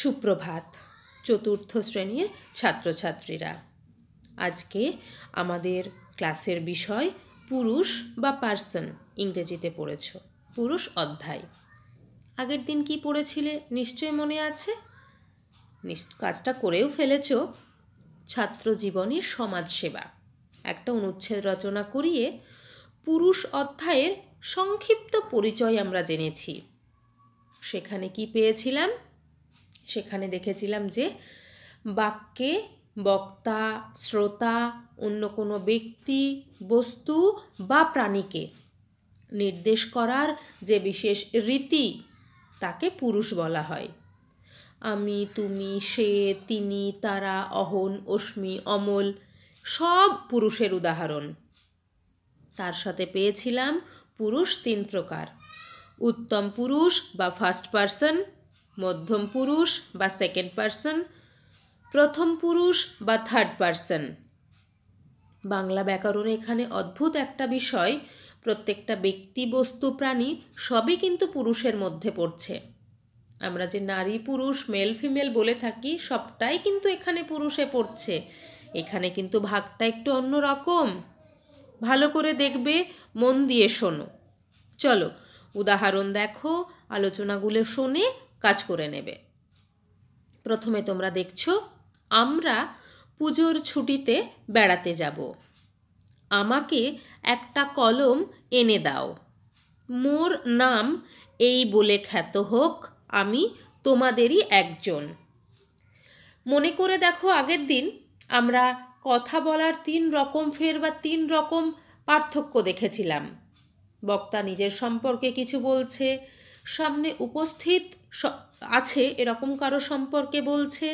সুপ্রভাত চতুর্থ শ্রেণীর ছাত্রছাত্রীরা আজকে আমাদের ক্লাসের বিষয় পুরুষ বা পার্সন ইংরেজিতে পড়েছ পুরুষ অধ্যায় আগের দিন কি পড়েছিলে নিশ্চয় মনে আছে কাজটা করেও ফেলেছ ছাত্র জীবনে সমাজসেবা একটা অনুচ্ছেদ রচনা করিয়ে পুরুষ অধ্যায়ের সংক্ষিপ্ত পরিচয় আমরা জেনেছি সেখানে কি পেয়েছিলাম সেখানে দেখেছিলাম যে বাক্যে বক্তা শ্রোতা অন্য কোনো ব্যক্তি বস্তু বা প্রাণীকে নির্দেশ করার যে বিশেষ রীতি তাকে পুরুষ বলা হয় আমি তুমি সে তিনি তারা অহন অশ্মি অমল সব পুরুষের উদাহরণ তার সাথে পেয়েছিলাম পুরুষ তিন প্রকার উত্তম পুরুষ বা ফার্স্ট পার্সন মধ্যম পুরুষ বা সেকেন্ড পার্সন প্রথম পুরুষ বা থার্ড পার্সন বাংলা ব্যাকরণে এখানে অদ্ভুত একটা বিষয় প্রত্যেকটা ব্যক্তি বস্তু প্রাণী সবই কিন্তু পুরুষের মধ্যে পড়ছে আমরা যে নারী পুরুষ মেল ফিমেল বলে থাকি সবটাই কিন্তু এখানে পুরুষে পড়ছে এখানে কিন্তু ভাগটা একটু অন্য রকম ভালো করে দেখবে মন দিয়ে শোনো চলো উদাহরণ দেখো আলোচনাগুলো শোনে কাজ করে নেবে প্রথমে তোমরা দেখছো আমরা পুজোর ছুটিতে বেড়াতে যাব আমাকে একটা কলম এনে দাও মোর নাম এই বলে খ্যাত হোক আমি তোমাদেরই একজন মনে করে দেখো আগের দিন আমরা কথা বলার তিন রকম ফের বা তিন রকম পার্থক্য দেখেছিলাম বক্তা নিজের সম্পর্কে কিছু বলছে সামনে উপস্থিত আছে এরকম কারো সম্পর্কে বলছে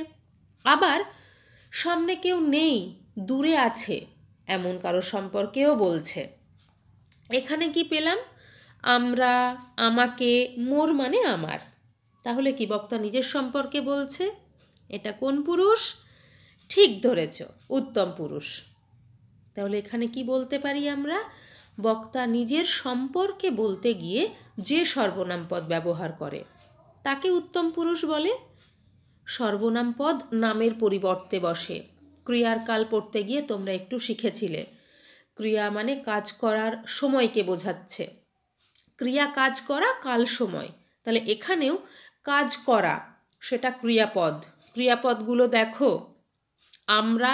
আবার সামনে কেউ নেই দূরে আছে এমন কারো সম্পর্কেও বলছে এখানে কি পেলাম আমরা আমাকে মোর মানে আমার তাহলে কি বক্তা নিজের সম্পর্কে বলছে এটা কোন পুরুষ ঠিক ধরেছ উত্তম পুরুষ তাহলে এখানে কি বলতে পারি আমরা বক্তা নিজের সম্পর্কে বলতে গিয়ে যে সর্বনাম পদ ব্যবহার করে তাকে উত্তম পুরুষ বলে সর্বনাম পদ নামের পরিবর্তে বসে ক্রিয়ার কাল পড়তে গিয়ে তোমরা একটু শিখেছিলে ক্রিয়া মানে কাজ করার সময়কে বোঝাচ্ছে ক্রিয়া কাজ করা কাল সময় তাহলে এখানেও কাজ করা সেটা ক্রিয়াপদ ক্রিয়াপদগুলো দেখো আমরা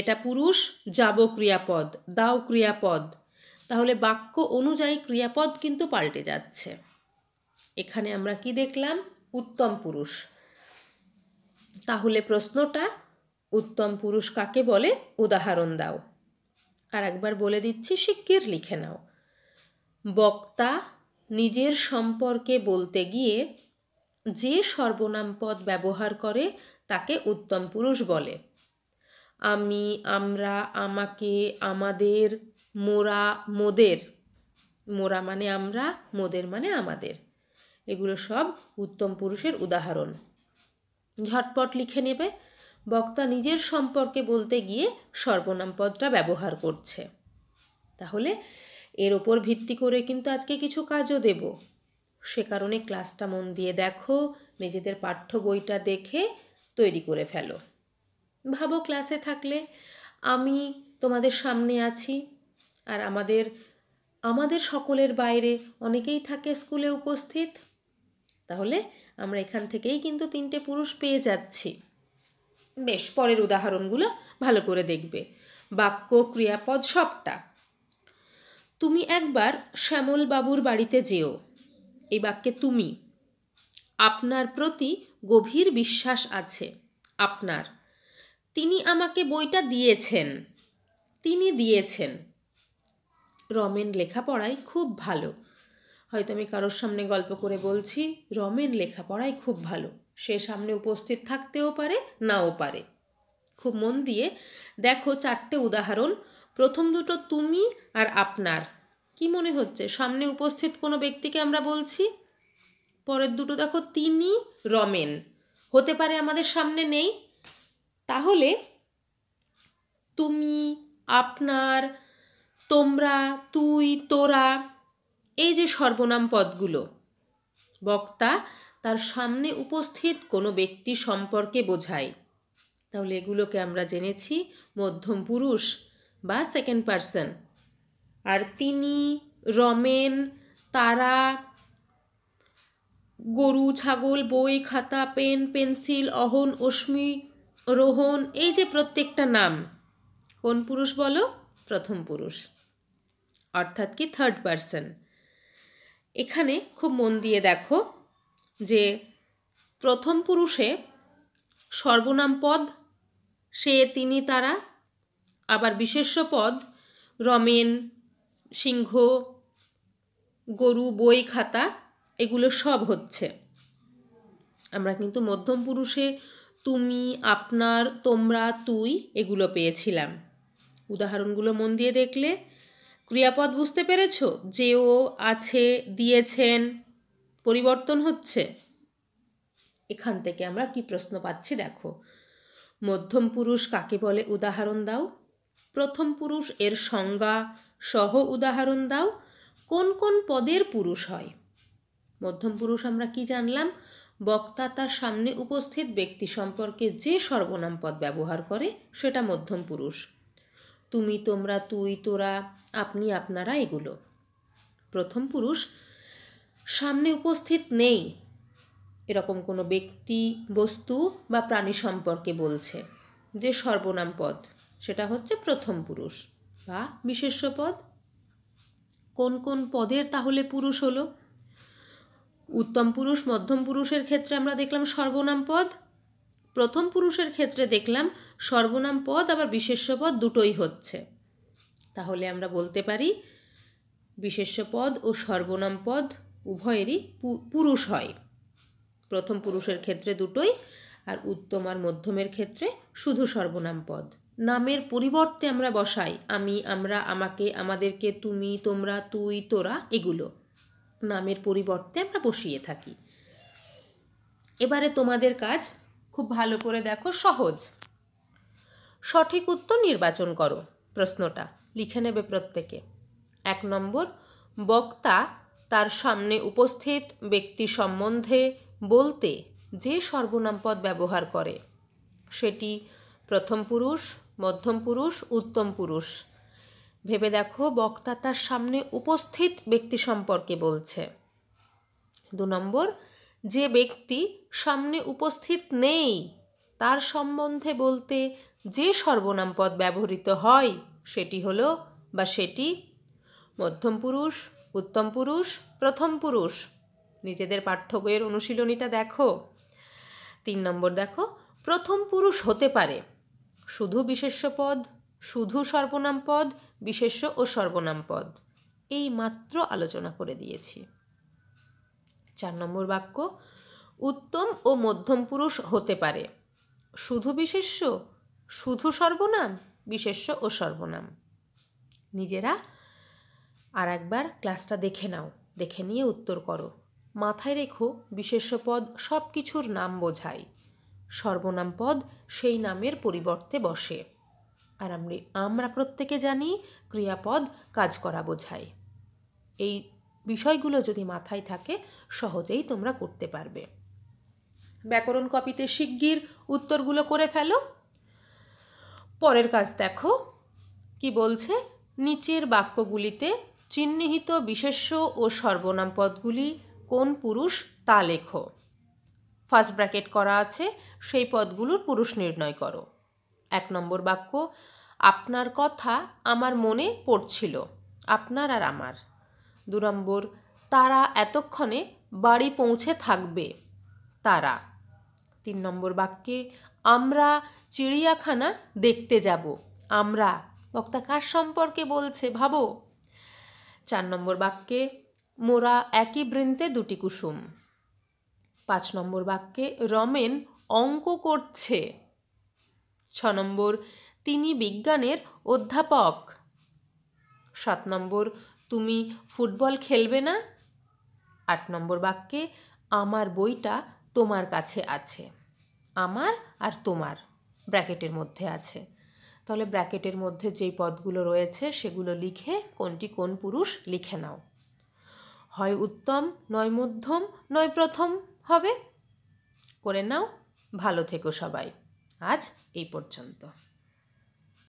এটা পুরুষ যাব ক্রিয়াপদ দাও ক্রিয়াপদ তাহলে বাক্য অনুযায়ী ক্রিয়াপদ কিন্তু পাল্টে যাচ্ছে এখানে আমরা কি দেখলাম উত্তম পুরুষ তাহলে প্রশ্নটা উত্তম পুরুষ কাকে বলে উদাহরণ দাও আর একবার বলে দিচ্ছি শিক্ষির লিখে নাও বক্তা নিজের সম্পর্কে বলতে গিয়ে যে সর্বনাম পদ ব্যবহার করে তাকে উত্তম পুরুষ বলে আমি আমরা আমাকে আমাদের মোরা মোদের মোরা মানে আমরা মোদের মানে আমাদের এগুলো সব উত্তম পুরুষের উদাহরণ ঝটপট লিখে নেবে বক্তা নিজের সম্পর্কে বলতে গিয়ে সর্বনাম পদটা ব্যবহার করছে তাহলে এর ওপর ভিত্তি করে কিন্তু আজকে কিছু কাজও দেব সে কারণে ক্লাসটা মন দিয়ে দেখো নিজেদের পাঠ্য বইটা দেখে তৈরি করে ফেলো ভাবো ক্লাসে থাকলে আমি তোমাদের সামনে আছি আর আমাদের আমাদের সকলের বাইরে অনেকেই থাকে স্কুলে উপস্থিত তাহলে আমরা এখান থেকেই কিন্তু তিনটে পুরুষ পেয়ে যাচ্ছি বেশ পরের উদাহরণগুলো ভালো করে দেখবে বাক্য ক্রিয়াপদ সবটা তুমি একবার শ্যামল বাবুর বাড়িতে যেও এই বাক্যে তুমি আপনার প্রতি গভীর বিশ্বাস আছে আপনার তিনি আমাকে বইটা দিয়েছেন তিনি দিয়েছেন রমেন লেখাপড়ায় খুব ভালো হয়তো আমি কারোর সামনে গল্প করে বলছি রমেন লেখাপড়ায় খুব ভালো সে সামনে উপস্থিত থাকতেও পারে নাও পারে খুব মন দিয়ে দেখো চারটে উদাহরণ প্রথম দুটো তুমি আর আপনার কি মনে হচ্ছে সামনে উপস্থিত কোনো ব্যক্তিকে আমরা বলছি পরের দুটো দেখো তিনি রমেন হতে পারে আমাদের সামনে নেই তাহলে তুমি আপনার তোমরা তুই তোরা এই যে সর্বনাম পদগুলো বক্তা তার সামনে উপস্থিত কোনো ব্যক্তি সম্পর্কে বোঝায় তাহলে এগুলোকে আমরা জেনেছি মধ্যম পুরুষ বা সেকেন্ড পার্সন আর তিনি রমেন তারা গরু ছাগল বই খাতা পেন পেন্সিল অহন অশ্মি রোহন এই যে প্রত্যেকটা নাম কোন পুরুষ বলো প্রথম পুরুষ অর্থাৎ কি থার্ড পারসন এখানে খুব মন দিয়ে দেখো যে প্রথম পুরুষে সর্বনাম পদ সে তিনি তারা আবার বিশেষ্য পদ রমেন সিংহ গরু বই খাতা এগুলো সব হচ্ছে আমরা কিন্তু মধ্যম পুরুষে তুমি আপনার তোমরা তুই এগুলো পেয়েছিলাম উদাহরণগুলো মন দিয়ে দেখলে ক্রিয়াপদ বুঝতে পেরেছ ও আছে দিয়েছেন পরিবর্তন হচ্ছে এখান থেকে আমরা কি প্রশ্ন পাচ্ছি দেখো মধ্যম পুরুষ কাকে বলে উদাহরণ দাও প্রথম পুরুষ এর সংজ্ঞা সহ উদাহরণ দাও কোন কোন পদের পুরুষ হয় মধ্যম পুরুষ আমরা কি জানলাম বক্তা তার সামনে উপস্থিত ব্যক্তি সম্পর্কে যে সর্বনাম পদ ব্যবহার করে সেটা মধ্যম পুরুষ তুমি তোমরা তুই তোরা আপনি আপনারা এগুলো প্রথম পুরুষ সামনে উপস্থিত নেই এরকম কোনো ব্যক্তি বস্তু বা প্রাণী সম্পর্কে বলছে যে সর্বনাম পদ সেটা হচ্ছে প্রথম পুরুষ বা বিশেষ্য পদ কোন কোন পদের তাহলে পুরুষ হলো উত্তম পুরুষ মধ্যম পুরুষের ক্ষেত্রে আমরা দেখলাম সর্বনাম পদ প্রথম পুরুষের ক্ষেত্রে দেখলাম সর্বনাম পদ আবার বিশেষ্য পদ দুটোই হচ্ছে তাহলে আমরা বলতে পারি বিশেষ্য পদ ও সর্বনাম পদ উভয়েরই পুরুষ হয় প্রথম পুরুষের ক্ষেত্রে দুটোই আর উত্তম আর মধ্যমের ক্ষেত্রে শুধু সর্বনাম পদ নামের পরিবর্তে আমরা বসাই আমি আমরা আমাকে আমাদেরকে তুমি তোমরা তুই তোরা এগুলো নামের পরিবর্তে আমরা বসিয়ে থাকি এবারে তোমাদের কাজ খুব ভালো করে দেখো সহজ সঠিক উত্তর নির্বাচন করো প্রশ্নটা লিখে নেবে প্রত্যেকে এক নম্বর বক্তা তার সামনে উপস্থিত ব্যক্তি সম্বন্ধে বলতে যে পদ ব্যবহার করে সেটি প্রথম পুরুষ মধ্যম পুরুষ উত্তম পুরুষ ভেবে দেখো বক্তা তার সামনে উপস্থিত ব্যক্তি সম্পর্কে বলছে দু নম্বর যে ব্যক্তি সামনে উপস্থিত নেই তার সম্বন্ধে বলতে যে সর্বনাম পদ ব্যবহৃত হয় সেটি হলো বা সেটি মধ্যম পুরুষ উত্তম পুরুষ প্রথম পুরুষ নিজেদের পাঠ্য বইয়ের অনুশীলনীটা দেখো তিন নম্বর দেখো প্রথম পুরুষ হতে পারে শুধু বিশেষ্য পদ শুধু সর্বনাম পদ বিশেষ্য ও সর্বনাম পদ এই মাত্র আলোচনা করে দিয়েছি চার নম্বর বাক্য উত্তম ও মধ্যম পুরুষ হতে পারে শুধু বিশেষ্য শুধু সর্বনাম বিশেষ্য ও সর্বনাম নিজেরা আর একবার ক্লাসটা দেখে নাও দেখে নিয়ে উত্তর করো মাথায় রেখো বিশেষ্য পদ সব কিছুর নাম বোঝায় সর্বনাম পদ সেই নামের পরিবর্তে বসে আর আমরা প্রত্যেকে জানি ক্রিয়াপদ কাজ করা বোঝায় এই বিষয়গুলো যদি মাথায় থাকে সহজেই তোমরা করতে পারবে ব্যাকরণ কপিতে শিগগির উত্তরগুলো করে ফেলো পরের কাজ দেখো কি বলছে নিচের বাক্যগুলিতে চিহ্নিহিত বিশেষ্য ও সর্বনাম পদগুলি কোন পুরুষ তা লেখো ফার্স্ট ব্র্যাকেট করা আছে সেই পদগুলোর পুরুষ নির্ণয় করো এক নম্বর বাক্য আপনার কথা আমার মনে পড়ছিল আপনার আর আমার দু নম্বর তারা এতক্ষণে বাড়ি পৌঁছে থাকবে তারা তিন নম্বর বাক্যে আমরা চিড়িয়াখানা দেখতে যাব আমরা বক্তা কার সম্পর্কে বলছে ভাবো চার নম্বর বাক্যে মোরা একই বৃন্তে দুটি কুসুম পাঁচ নম্বর বাক্যে রমেন অঙ্ক করছে ছ নম্বর তিনি বিজ্ঞানের অধ্যাপক সাত নম্বর তুমি ফুটবল খেলবে না আট নম্বর বাক্যে আমার বইটা তোমার কাছে আছে আমার আর তোমার ব্র্যাকেটের মধ্যে আছে তাহলে ব্র্যাকেটের মধ্যে যেই পদগুলো রয়েছে সেগুলো লিখে কোনটি কোন পুরুষ লিখে নাও হয় উত্তম নয় মধ্যম নয় প্রথম হবে করে নাও ভালো থেকো সবাই আজ এই পর্যন্ত